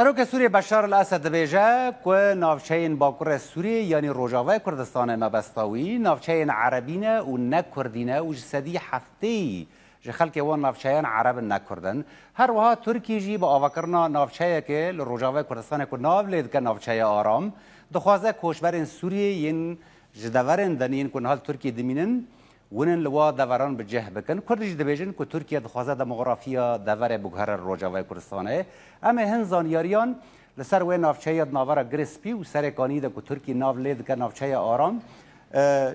سروک سوریه بشار الاسد بیجه که ناوچه باکور سوریه یعنی روژاوه کردستان مبستاوی ناوچه عربینه و نه و جسدی هفته جه خلک وان ناوچهان عرب نکردن هر وها ترکی جی با آوکرنا ناوچه که لروژاوه کردستان که ناو لید که ناوچه آرام دخوازه کشورین سوریه یعنی جدورن دنین که حال ترکی دمینن ونن لوا دوران به جه بکن کردیج دبیجن که ترکیه دخوازه دموغرافیا دور بگهر روجاوی کردستانه اما هن زانیاریان لسر وی نافچه ناورا گرسپی و سر کانی ده که ترکی ناو لید که نافچه آرام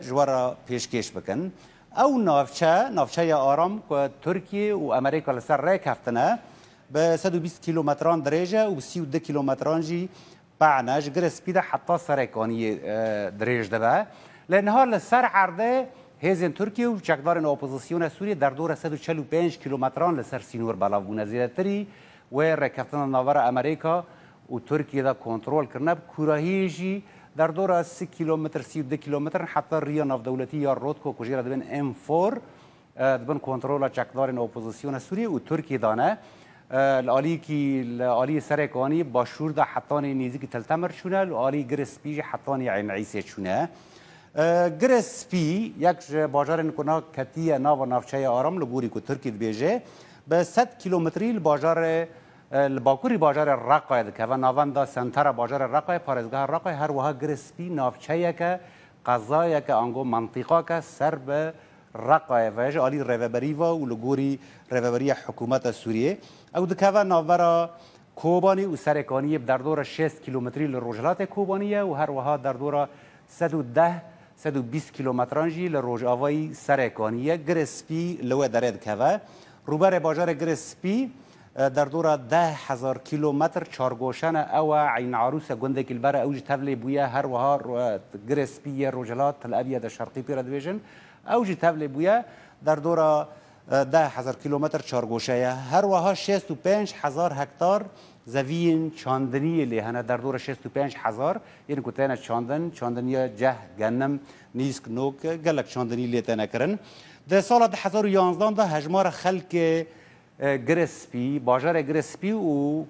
جوارا پیشکش بکن او نافچه نافچه آرام که ترکیه و امریکا لسر ریک هفتنه به 120 کیلومتران درجه و 32 کیلومتران جی بعنه جگرسپی ده حتی سر کانی درج ده به لنها لسر عرده هێزن تورکیە و چاکدارن ئۆپۆزیسیۆنە سووری دەردۆرە 145 کیلومتران لەسەر سینوور بەڵاوبوونە زیاتری و ڕێککەفتنە ناوەرە ئەمریکا و تورکیدا کۆنتترۆلکردە کوراهیژی دەردۆرە سی کیلومتر سی دو کیلومتر حتا ڕە نافدەولەتی یا ڕۆتکۆ کوژێرە دەبن M4 دبن کۆنتترۆلە چاکدارن ئۆپۆزیسیۆنە سووری و تورکی دانە. الاليكي الالي سريكاني باشور ده حطاني نيزيك تلتمر شونه الالي جرس بيجي حطاني عين عيسى شونه گر سپی یک جه باجارن کنا کتیه ناو نافچه آرام لبوری که ترکی بیجه به 100 کیلومتری باجار باکوری باجار رقای دکه و ناوان دا سنتر باجار رقای پارزگاه رقای هر وها گر سپی نافچه که قضایه که آنگو منطقه که سر به رقای و یجه آلی روبری و لگوری روبری حکومت سوریه او دکه و ناورا کوبانی و سرکانی در دور 6 کیلومتری لروجلات کوبانیه و هر وها در دور 110 120 کیلومتران جی لروج آوای سرکانیه گرسپی لوا درد که و روبر بازار گرسپی در دور ده هزار کیلومتر چارگوشن او عین عروس گندک البره اوج تبلی بویا هر و هر گرسپی روجلات تل ابیاد شرقی پیرا دویژن اوج تبلی بویا در دور ده هزار کیلومتر چارگوشه هر 65 هزار هکتار زوین چاندنی لیهنه در دور 65 هزار این گوتنه چاندن چاندنی جه گنم نیسک نوک گلک چاندنی لیتنه کرن ده سال 2011 ده هجمار خلک گرسپی باجار گرسپی و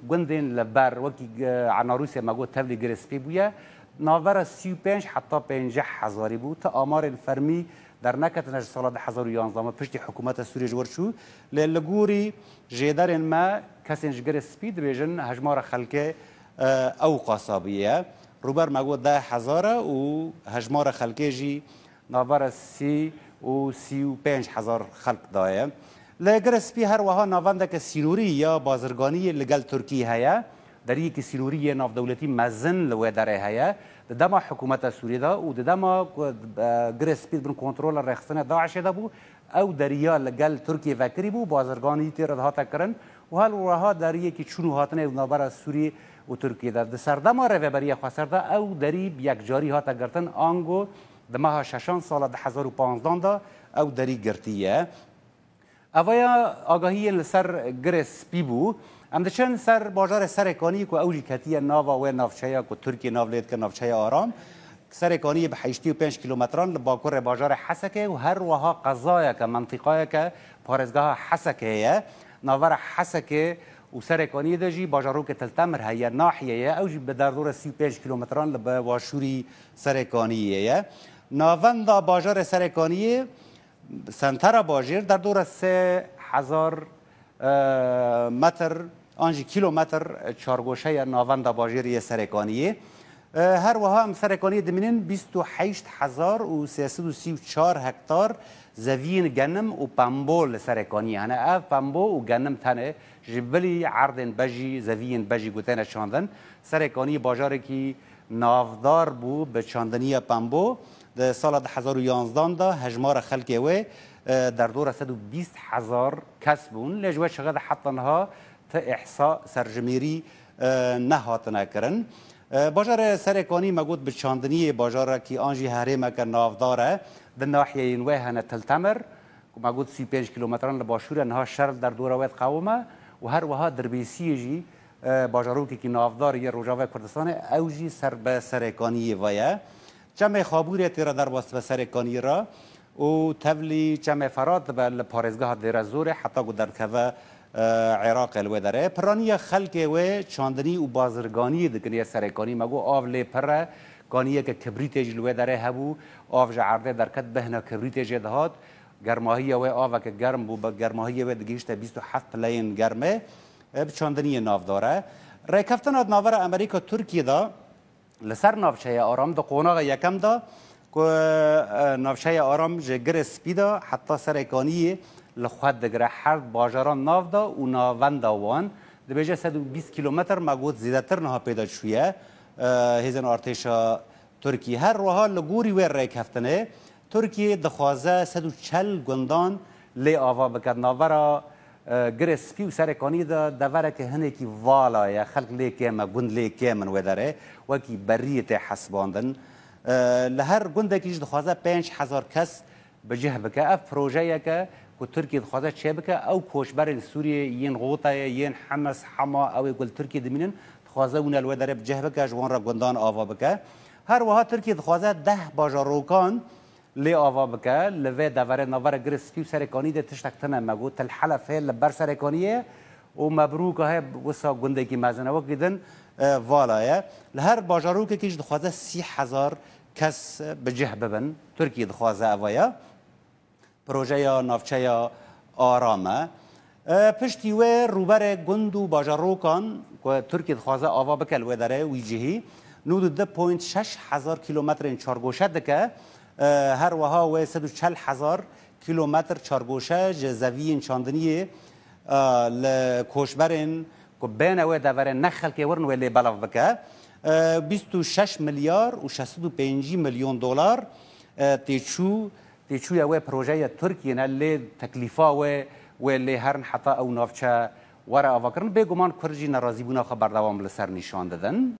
گندین لبر وکی عناروسیا مگو تبلی گرسپی بویه ناور 35 حتی 50 هزاری بود تا آمار فرمی در نکتنه سال 2011 پشتی حکومت سوریه جور شو لگوری جیدارن ما کسینج گر سپید بیجن هجمار خلکه او قصابیه روبر مگو ده هزاره و هجمار خلکه جی نوار سی و سی و پنج هزار خلق دایه لگر سپی هر وها نواند که سیروری یا بازرگانی لگل ترکی هیا در یک سیروری ناف دولتی مزن لوه داره هیا د دمه حکومت سوریه ده او د دمه ګر سپید بن کنترل رخصنه داعش ده بو او دریا لگل ترکیه وکری بو بازرگانی تیر ده تکرن و هل وها دریه که چونو هاتنه نابر سوریه و ترکیه ده د سردما رهبری خسرده او دری یک جاری ها تگرتن آنگو د ماه ششان سال 2015 ده او دری گرتیه اوایا آگاهی لسر گرس پیبو امدچن سر بازار سرکانی که اولی کتی و نافچه که ترکی ناو لید که نافچه آرام سرکانی به 85 کیلومتران کور بازار حسکه و هر وها قضایه که منطقه که پارزگاه حسکه هیه ناور حسکه و سرکانی دجی بازارو که تلتمر هیه ناحیه اوجی به در دور 35 کیلومتران به واشوری سرکانی هیه ناوند بازار سرکانی سنتر باجر در دور 3000 متر آنجی کیلومتر چارگوشه ناوند باجری سرکانیه هر وها هم سرکانی دمینن 28 هزار و 334 هکتار زوین گنم و پمبول سرکانی هنه اف پمبو و گنم تنه جبلی عرضن بجی زوین بجی گوتن چاندن سرکانی باجاری که نافدار بو به چاندنی پمبو در سال 2011 دا هجمار خلک و در دور 120 هزار کس بون لجوه چقدر حتنها تا احسا سرجمیری نهاتنه کرن باجار سرکانی مگود به چاندنی باجار که آنجی هرم که نافداره در ناحیه این وی هنه تلتمر مگود سی پینج کیلومتران لباشور نها شرل در دوره قومه و هر وها در جی باجارو که نافدار یه روجاوه کردستان اوجی سر به سرکانی ویه چمه خابوری تیره در واسط به سرکانی را و تولی چمه فراد به پارزگاه دیره زوره حتی در کوه عراق الودره پرانی خلق و چاندنی و بازرگانی دکنی سرکانی مگو آو لی پره کانیه که کبریت جلوه داره هبو آو جعرده در کد بهنا کبریت جدهات گرماهی و آو که گرم بو گرماهی و دگیشت 27 لین گرمه چاندنی ناف داره ریکفتن اد ناور امریکا ترکیه دا لسر نافشه آرام دا قوناغ یکم دا که نافشه آرام جگر سپیدا حتی سرکانیه لخواد دگره هر باجران ناو دا و ناوند داوان در بیجه 120 کیلومتر مگود زیدتر نها پیدا شویه هزن ارتشا ترکیه هر روها لگوری ویر ریک هفتنه ترکیه دخوازه 140 گندان لی آوا بکد ناورا گر سپی و سرکانی دا دوره که هنه کی والا یا خلق لی کیمه گند لی کیمن وداره وکی بریت حسباندن لهر گنده کیش دخوازه 5000 کس بجه بکه اف پروژه که و ترکیه خوازه چه بکه او کوشبر سوریه یین غوطه یین حمس حما او گل ترکیه دمینن خوازه اون الوی داره بجه بکه جوان را گندان آوا بکه هر وها ترکیه خوازه ده باجاروکان لی آوا بکه لوی دوره نوار گر سپی و سرکانی ده تشتکتنه مگو تل حلفه لبر سرکانیه و مبروک های وسا گنده کی مزنه و گیدن والایه لهر باجاروکه کیش دخوازه سی هزار کس بجه ببن ترکیه دخوازه اوایا پروژه نافچه آرامه پشتی و روبر گند و باجاروکان که ترکیه خوازه آوا بکل و داره ویجهی نود ده پوینت شش هزار کیلومتر این چارگوشه دکه هر وها و سد و چل هزار کیلومتر چارگوشه جزوی این چاندنیه لکوشبرین که بین و دور نخل که ورن و لی بلاف بکه 26 میلیار و 650 میلیون دلار تیچو تشويا وي بروجيا تركيا اللي تكليفا وي واللي هرن حتى او نافشا ورا افكرن بيگومان کرجی ناراضی بونا خبر دوام لسر نشان دادن